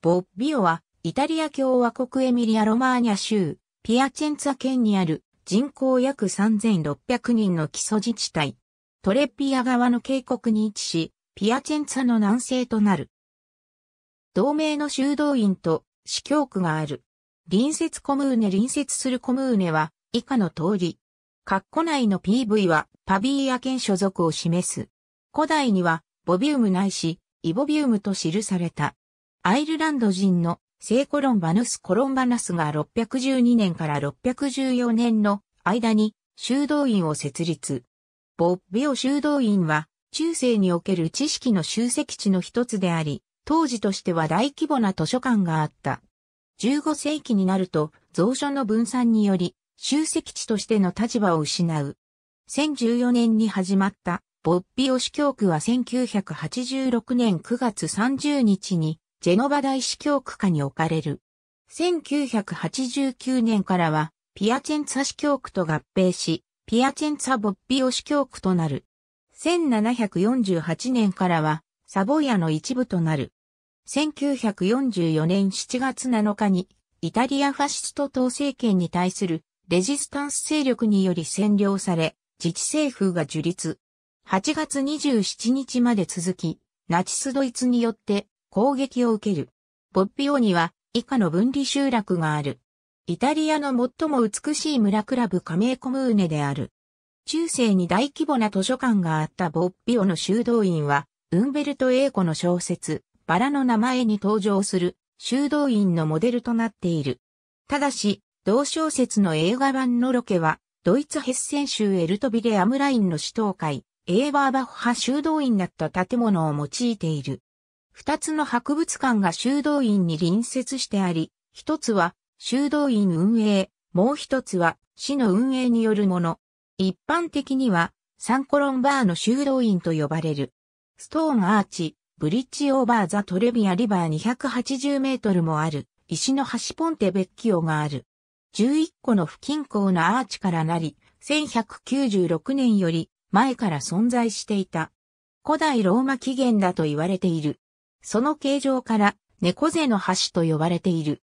ボッビオは、イタリア共和国エミリア・ロマーニャ州、ピアチェンツァ県にある人口約3600人の基礎自治体。トレッピア側の渓谷に位置し、ピアチェンツァの南西となる。同盟の修道院と司教区がある。隣接コムーネ隣接するコムーネは以下の通り。括弧内の PV はパビーア県所属を示す。古代にはボビウムないし、イボビウムと記された。アイルランド人の聖コロンバヌス・コロンバナスが612年から614年の間に修道院を設立。ボッビオ修道院は中世における知識の集積地の一つであり、当時としては大規模な図書館があった。15世紀になると蔵書の分散により集積地としての立場を失う。1014年に始まったボッビオ市教区は1986年9月30日にジェノバ大司教区下に置かれる。1989年からは、ピアチェンツァ司教区と合併し、ピアチェンツァ・ボッピオ司教区となる。1748年からは、サボイアの一部となる。1944年7月7日に、イタリアファシスト党政権に対するレジスタンス勢力により占領され、自治政府が樹立。8月27日まで続き、ナチスドイツによって攻撃を受ける。ボッピオには以下の分離集落がある。イタリアの最も美しい村クラブ加盟コムーネである。中世に大規模な図書館があったボッピオの修道院は、ウンベルト・エーコの小説、バラの名前に登場する修道院のモデルとなっている。ただし、同小説の映画版のロケは、ドイツヘッセン州エルトビレ・アムラインの首都会、エーバーバッハ修道院だった建物を用いている。二つの博物館が修道院に隣接してあり、一つは修道院運営、もう一つは市の運営によるもの。一般的にはサンコロンバーの修道院と呼ばれる。ストーンアーチ、ブリッジオーバーザトレビアリバー280メートルもある石の橋ポンテベッキオがある。11個の不均衡なアーチからなり、1196年より前から存在していた。古代ローマ起源だと言われている。その形状から猫背の橋と呼ばれている。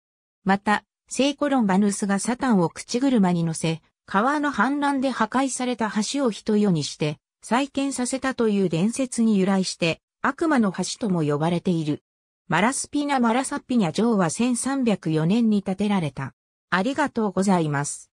また、聖コロンバヌスがサタンを口車に乗せ、川の氾濫で破壊された橋を人世にして再建させたという伝説に由来して悪魔の橋とも呼ばれている。マラスピナ・マラサッピニャ城は1304年に建てられた。ありがとうございます。